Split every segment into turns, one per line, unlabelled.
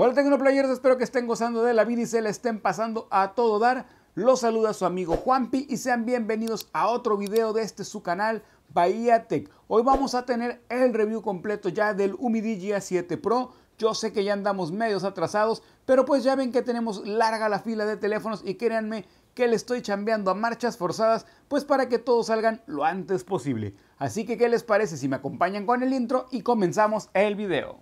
Hola Tecnoplayers, espero que estén gozando de la vida y se la estén pasando a todo dar. Los saluda su amigo Juanpi y sean bienvenidos a otro video de este su canal Bahía Tech. Hoy vamos a tener el review completo ya del Umidigi 7 Pro. Yo sé que ya andamos medios atrasados, pero pues ya ven que tenemos larga la fila de teléfonos y créanme que le estoy chambeando a marchas forzadas pues para que todos salgan lo antes posible. Así que ¿qué les parece si me acompañan con el intro y comenzamos el video?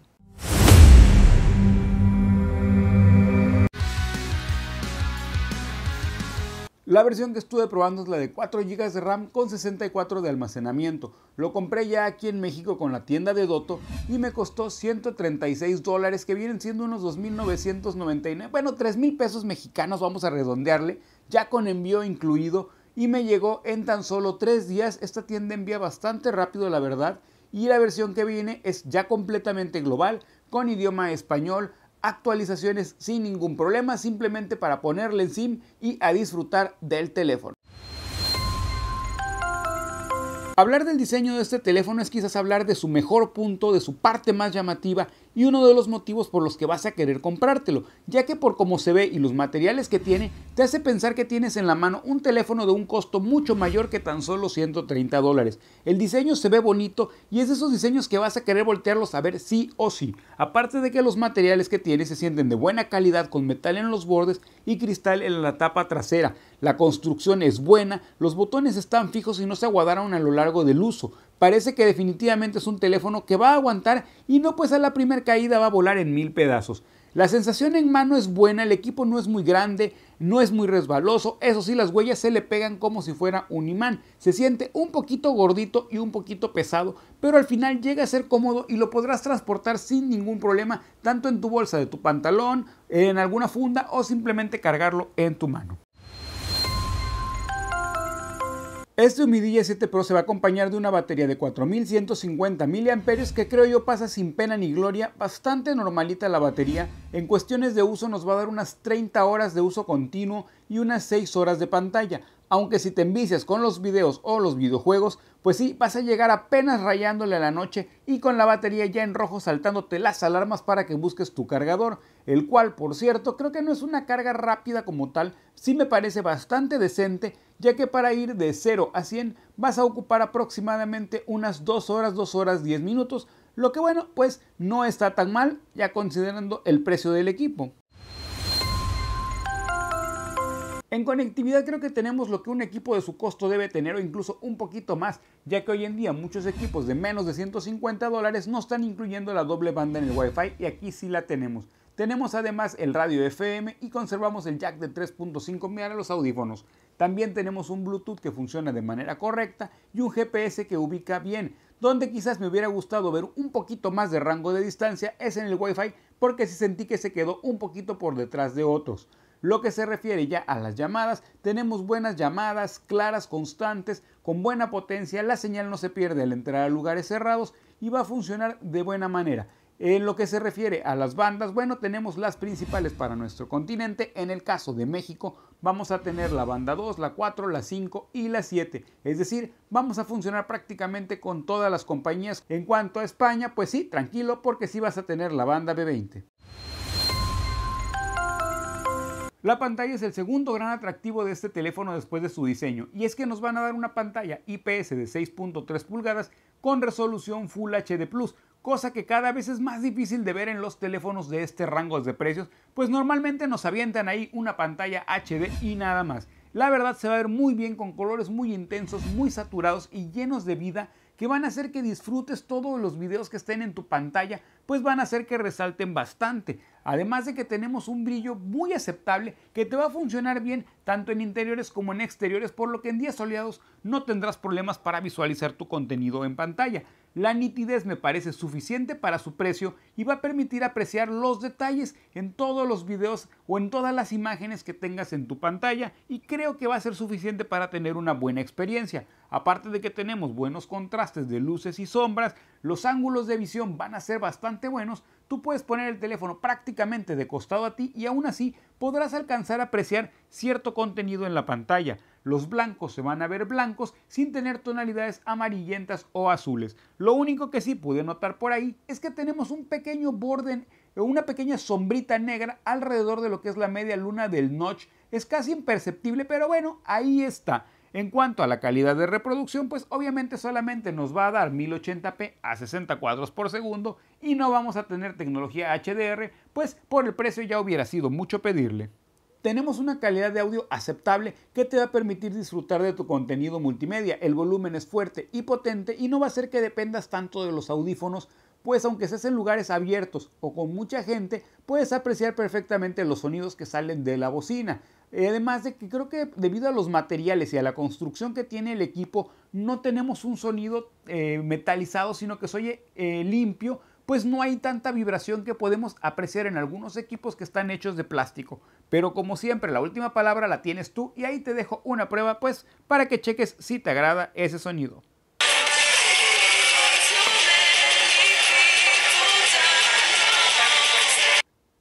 La versión que estuve probando es la de 4 GB de RAM con 64 de almacenamiento. Lo compré ya aquí en México con la tienda de Doto y me costó 136 dólares que vienen siendo unos 2.999, bueno 3.000 pesos mexicanos vamos a redondearle, ya con envío incluido y me llegó en tan solo 3 días. Esta tienda envía bastante rápido la verdad y la versión que viene es ya completamente global con idioma español, actualizaciones sin ningún problema, simplemente para ponerle en SIM y a disfrutar del teléfono. Hablar del diseño de este teléfono es quizás hablar de su mejor punto, de su parte más llamativa y uno de los motivos por los que vas a querer comprártelo, ya que por cómo se ve y los materiales que tiene, te hace pensar que tienes en la mano un teléfono de un costo mucho mayor que tan solo 130 dólares. El diseño se ve bonito y es de esos diseños que vas a querer voltearlos a ver sí o sí. Aparte de que los materiales que tiene se sienten de buena calidad con metal en los bordes y cristal en la tapa trasera. La construcción es buena, los botones están fijos y no se aguadaron a lo largo del uso parece que definitivamente es un teléfono que va a aguantar y no pues a la primera caída va a volar en mil pedazos. La sensación en mano es buena, el equipo no es muy grande, no es muy resbaloso, eso sí las huellas se le pegan como si fuera un imán, se siente un poquito gordito y un poquito pesado, pero al final llega a ser cómodo y lo podrás transportar sin ningún problema, tanto en tu bolsa de tu pantalón, en alguna funda o simplemente cargarlo en tu mano. Este Humidilla 7 Pro se va a acompañar de una batería de 4150 mAh que creo yo pasa sin pena ni gloria, bastante normalita la batería, en cuestiones de uso nos va a dar unas 30 horas de uso continuo y unas 6 horas de pantalla, aunque si te envicias con los videos o los videojuegos, pues sí, vas a llegar apenas rayándole a la noche y con la batería ya en rojo saltándote las alarmas para que busques tu cargador, el cual, por cierto, creo que no es una carga rápida como tal, sí me parece bastante decente, ya que para ir de 0 a 100 vas a ocupar aproximadamente unas 2 horas, 2 horas 10 minutos, lo que bueno, pues no está tan mal ya considerando el precio del equipo. En conectividad creo que tenemos lo que un equipo de su costo debe tener o incluso un poquito más, ya que hoy en día muchos equipos de menos de 150 dólares no están incluyendo la doble banda en el Wi-Fi y aquí sí la tenemos. Tenemos además el radio FM y conservamos el jack de 3.5 mm a los audífonos. También tenemos un Bluetooth que funciona de manera correcta y un GPS que ubica bien. Donde quizás me hubiera gustado ver un poquito más de rango de distancia es en el Wi-Fi porque sí sentí que se quedó un poquito por detrás de otros. Lo que se refiere ya a las llamadas, tenemos buenas llamadas, claras, constantes, con buena potencia, la señal no se pierde al entrar a lugares cerrados y va a funcionar de buena manera. En lo que se refiere a las bandas, bueno, tenemos las principales para nuestro continente. En el caso de México, vamos a tener la banda 2, la 4, la 5 y la 7. Es decir, vamos a funcionar prácticamente con todas las compañías. En cuanto a España, pues sí, tranquilo, porque sí vas a tener la banda B20. La pantalla es el segundo gran atractivo de este teléfono después de su diseño, y es que nos van a dar una pantalla IPS de 6.3 pulgadas con resolución Full HD Plus, cosa que cada vez es más difícil de ver en los teléfonos de este rango de precios, pues normalmente nos avientan ahí una pantalla HD y nada más. La verdad se va a ver muy bien con colores muy intensos, muy saturados y llenos de vida que van a hacer que disfrutes todos los videos que estén en tu pantalla, pues van a hacer que resalten bastante. Además de que tenemos un brillo muy aceptable que te va a funcionar bien tanto en interiores como en exteriores, por lo que en días soleados no tendrás problemas para visualizar tu contenido en pantalla. La nitidez me parece suficiente para su precio y va a permitir apreciar los detalles en todos los videos o en todas las imágenes que tengas en tu pantalla y creo que va a ser suficiente para tener una buena experiencia. Aparte de que tenemos buenos contrastes de luces y sombras, los ángulos de visión van a ser bastante buenos. Tú puedes poner el teléfono prácticamente de costado a ti y aún así podrás alcanzar a apreciar cierto contenido en la pantalla. Los blancos se van a ver blancos sin tener tonalidades amarillentas o azules. Lo único que sí pude notar por ahí es que tenemos un pequeño borde, una pequeña sombrita negra alrededor de lo que es la media luna del notch. Es casi imperceptible, pero bueno, ahí está. En cuanto a la calidad de reproducción, pues obviamente solamente nos va a dar 1080p a 60 cuadros por segundo y no vamos a tener tecnología HDR, pues por el precio ya hubiera sido mucho pedirle tenemos una calidad de audio aceptable que te va a permitir disfrutar de tu contenido multimedia. El volumen es fuerte y potente y no va a ser que dependas tanto de los audífonos pues aunque seas en lugares abiertos o con mucha gente, puedes apreciar perfectamente los sonidos que salen de la bocina. Eh, además de que creo que debido a los materiales y a la construcción que tiene el equipo, no tenemos un sonido eh, metalizado, sino que se oye eh, limpio, pues no hay tanta vibración que podemos apreciar en algunos equipos que están hechos de plástico. Pero como siempre, la última palabra la tienes tú y ahí te dejo una prueba, pues, para que cheques si te agrada ese sonido.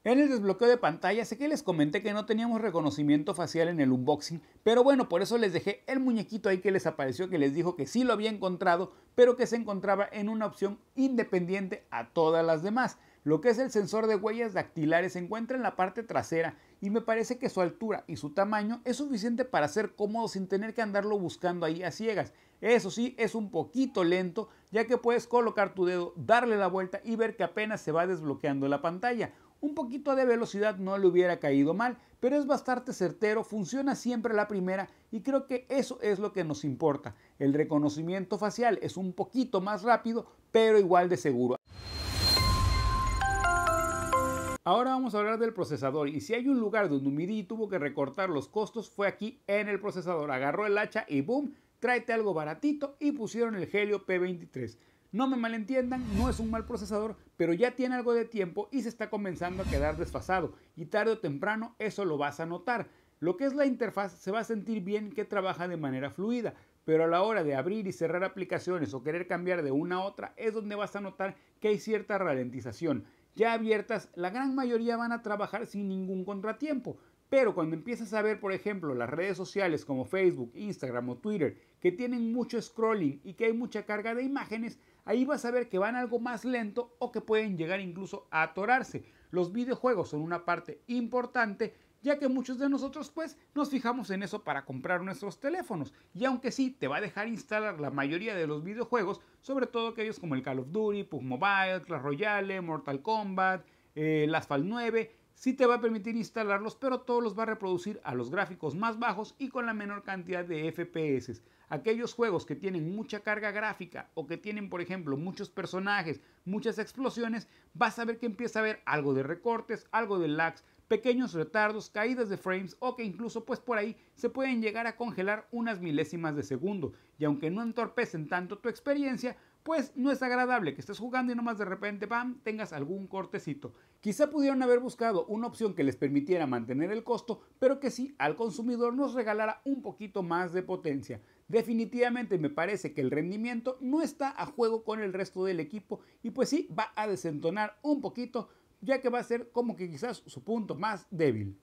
En el desbloqueo de pantalla sé que les comenté que no teníamos reconocimiento facial en el unboxing, pero bueno, por eso les dejé el muñequito ahí que les apareció que les dijo que sí lo había encontrado, pero que se encontraba en una opción independiente a todas las demás. Lo que es el sensor de huellas dactilares se encuentra en la parte trasera y me parece que su altura y su tamaño es suficiente para ser cómodo sin tener que andarlo buscando ahí a ciegas. Eso sí, es un poquito lento ya que puedes colocar tu dedo, darle la vuelta y ver que apenas se va desbloqueando la pantalla. Un poquito de velocidad no le hubiera caído mal, pero es bastante certero, funciona siempre la primera y creo que eso es lo que nos importa. El reconocimiento facial es un poquito más rápido, pero igual de seguro. Ahora vamos a hablar del procesador y si hay un lugar donde MIDI tuvo que recortar los costos fue aquí en el procesador. Agarró el hacha y boom, tráete algo baratito y pusieron el Helio P23. No me malentiendan, no es un mal procesador, pero ya tiene algo de tiempo y se está comenzando a quedar desfasado y tarde o temprano eso lo vas a notar. Lo que es la interfaz se va a sentir bien que trabaja de manera fluida, pero a la hora de abrir y cerrar aplicaciones o querer cambiar de una a otra es donde vas a notar que hay cierta ralentización. Ya abiertas, la gran mayoría van a trabajar sin ningún contratiempo, pero cuando empiezas a ver, por ejemplo, las redes sociales como Facebook, Instagram o Twitter, que tienen mucho scrolling y que hay mucha carga de imágenes, ahí vas a ver que van algo más lento o que pueden llegar incluso a atorarse. Los videojuegos son una parte importante ya que muchos de nosotros pues nos fijamos en eso para comprar nuestros teléfonos. Y aunque sí te va a dejar instalar la mayoría de los videojuegos, sobre todo aquellos como el Call of Duty, PUBG Mobile, Clash Royale, Mortal Kombat, eh, el Asphalt 9, sí te va a permitir instalarlos, pero todos los va a reproducir a los gráficos más bajos y con la menor cantidad de FPS. Aquellos juegos que tienen mucha carga gráfica o que tienen, por ejemplo, muchos personajes, muchas explosiones, vas a ver que empieza a haber algo de recortes, algo de lags, pequeños retardos, caídas de frames o que incluso pues por ahí se pueden llegar a congelar unas milésimas de segundo. Y aunque no entorpecen tanto tu experiencia, pues no es agradable que estés jugando y nomás de repente, pam, tengas algún cortecito. Quizá pudieron haber buscado una opción que les permitiera mantener el costo, pero que sí al consumidor nos regalara un poquito más de potencia. Definitivamente me parece que el rendimiento no está a juego con el resto del equipo y pues sí va a desentonar un poquito, ya que va a ser como que quizás su punto más débil.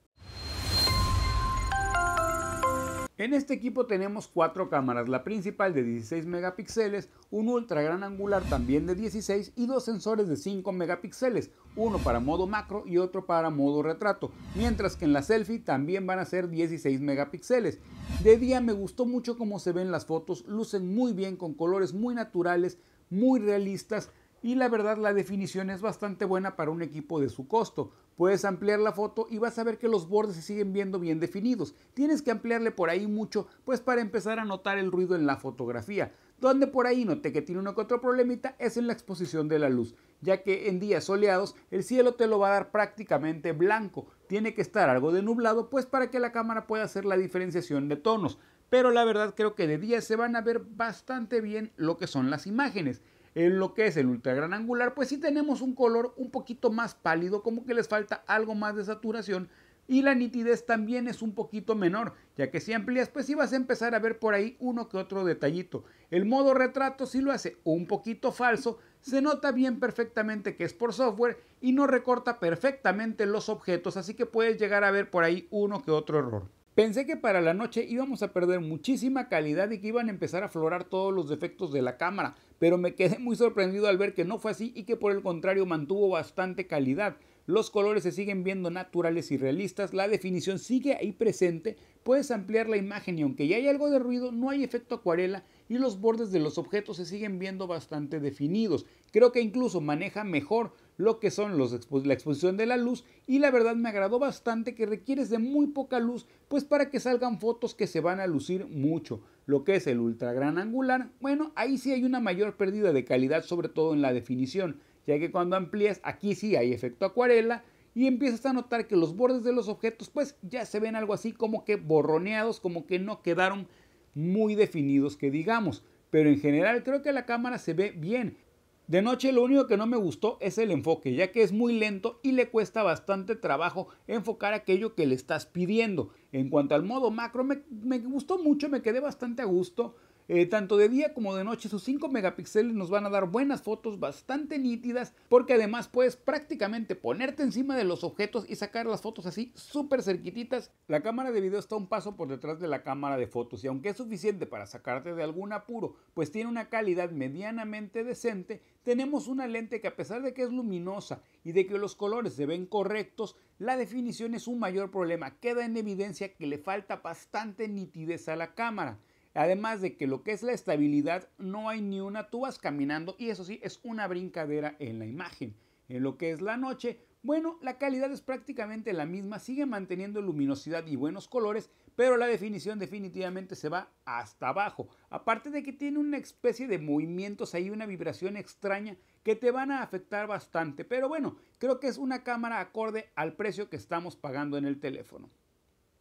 En este equipo tenemos cuatro cámaras, la principal de 16 megapíxeles, un ultra gran angular también de 16 y dos sensores de 5 megapíxeles, uno para modo macro y otro para modo retrato, mientras que en la selfie también van a ser 16 megapíxeles. De día me gustó mucho cómo se ven las fotos, lucen muy bien con colores muy naturales, muy realistas, y la verdad la definición es bastante buena para un equipo de su costo. Puedes ampliar la foto y vas a ver que los bordes se siguen viendo bien definidos. Tienes que ampliarle por ahí mucho pues para empezar a notar el ruido en la fotografía. Donde por ahí noté que tiene uno que otro problemita es en la exposición de la luz, ya que en días soleados el cielo te lo va a dar prácticamente blanco. Tiene que estar algo de nublado pues para que la cámara pueda hacer la diferenciación de tonos. Pero la verdad creo que de día se van a ver bastante bien lo que son las imágenes. En lo que es el ultra gran angular, pues sí tenemos un color un poquito más pálido, como que les falta algo más de saturación y la nitidez también es un poquito menor, ya que si amplias pues sí vas a empezar a ver por ahí uno que otro detallito. El modo retrato sí lo hace un poquito falso, se nota bien perfectamente que es por software y no recorta perfectamente los objetos, así que puedes llegar a ver por ahí uno que otro error. Pensé que para la noche íbamos a perder muchísima calidad y que iban a empezar a aflorar todos los defectos de la cámara, pero me quedé muy sorprendido al ver que no fue así y que por el contrario mantuvo bastante calidad. Los colores se siguen viendo naturales y realistas, la definición sigue ahí presente, puedes ampliar la imagen y aunque ya hay algo de ruido, no hay efecto acuarela y los bordes de los objetos se siguen viendo bastante definidos. Creo que incluso maneja mejor lo que son los la exposición de la luz y la verdad me agradó bastante que requieres de muy poca luz pues para que salgan fotos que se van a lucir mucho. Lo que es el ultra gran angular, bueno, ahí sí hay una mayor pérdida de calidad sobre todo en la definición, ya que cuando amplías aquí sí hay efecto acuarela y empiezas a notar que los bordes de los objetos pues ya se ven algo así como que borroneados, como que no quedaron muy definidos que digamos. Pero en general creo que la cámara se ve bien de noche lo único que no me gustó es el enfoque, ya que es muy lento y le cuesta bastante trabajo enfocar aquello que le estás pidiendo. En cuanto al modo macro, me, gustó mucho, me quedé bastante a gusto. Eh, tanto de día como de noche, sus 5 megapíxeles nos van a dar buenas fotos bastante nítidas, porque además puedes prácticamente ponerte encima de los objetos y sacar las fotos así súper cerquititas. La cámara de video está un paso por detrás de la cámara de fotos y aunque es suficiente para sacarte de algún apuro, pues tiene una calidad medianamente decente, tenemos una lente que a pesar de que es luminosa y de que los colores se ven correctos, la definición es un mayor problema. Queda en evidencia que le falta bastante nitidez a la cámara. Además de que lo que es la estabilidad, no hay ni una, tú vas caminando y eso sí, es una brincadera en la imagen. En lo que es la noche, bueno, la calidad es prácticamente la misma, sigue manteniendo luminosidad y buenos colores, pero la definición definitivamente se va hasta abajo. Aparte de que tiene una especie de movimientos hay una vibración extraña que te van a afectar bastante, pero bueno, creo que es una cámara acorde al precio que estamos pagando en el teléfono.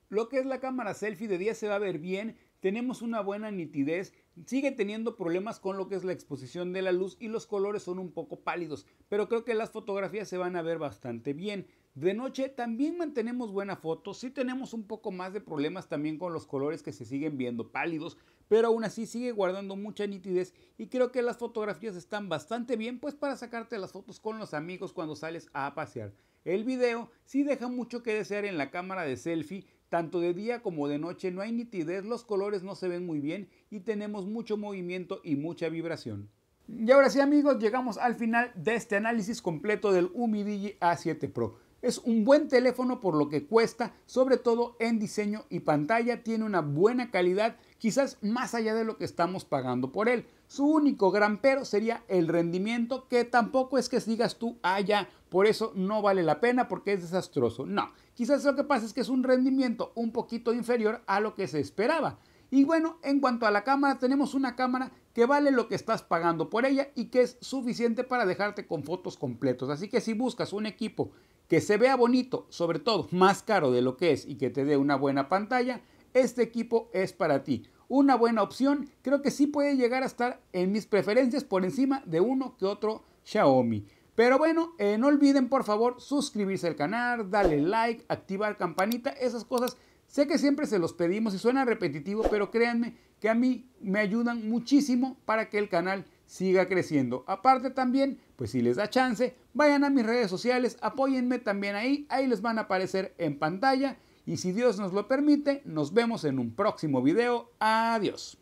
Lo que es la cámara selfie de día se va a ver bien, tenemos una buena nitidez, sigue teniendo problemas con lo que es la exposición de la luz y los colores son un poco pálidos, pero creo que las fotografías se van a ver bastante bien. De noche también mantenemos buena foto, si tenemos un poco más de problemas también con los colores que se siguen viendo pálidos, pero aún así sigue guardando mucha nitidez y creo que las fotografías están bastante bien pues para sacarte las fotos con los amigos cuando sales a pasear. El video sí deja mucho que desear en la cámara de selfie, tanto de día como de noche no hay nitidez, los colores no se ven muy bien y tenemos mucho movimiento y mucha vibración. Y ahora sí amigos, llegamos al final de este análisis completo del UMIDIGI A7 Pro. Es un buen teléfono por lo que cuesta, sobre todo en diseño y pantalla, tiene una buena calidad, quizás más allá de lo que estamos pagando por él. Su único gran pero sería el rendimiento, que tampoco es que digas tú, ah, ya, por eso no vale la pena porque es desastroso. No, quizás lo que pasa es que es un rendimiento un poquito inferior a lo que se esperaba. Y bueno, en cuanto a la cámara, tenemos una cámara que vale lo que estás pagando por ella y que es suficiente para dejarte con fotos completos. Así que si buscas un equipo que se vea bonito, sobre todo más caro de lo que es y que te dé una buena pantalla, este equipo es para ti. Una buena opción, creo que sí puede llegar a estar en mis preferencias por encima de uno que otro Xiaomi. Pero bueno, eh, no olviden por favor suscribirse al canal, darle like, activar campanita, esas cosas. Sé que siempre se los pedimos y suena repetitivo, pero créanme que a mí me ayudan muchísimo para que el canal siga creciendo. Aparte también, pues si les da chance, vayan a mis redes sociales, apóyenme también ahí, ahí les van a aparecer en pantalla y si Dios nos lo permite, nos vemos en un próximo video. Adiós.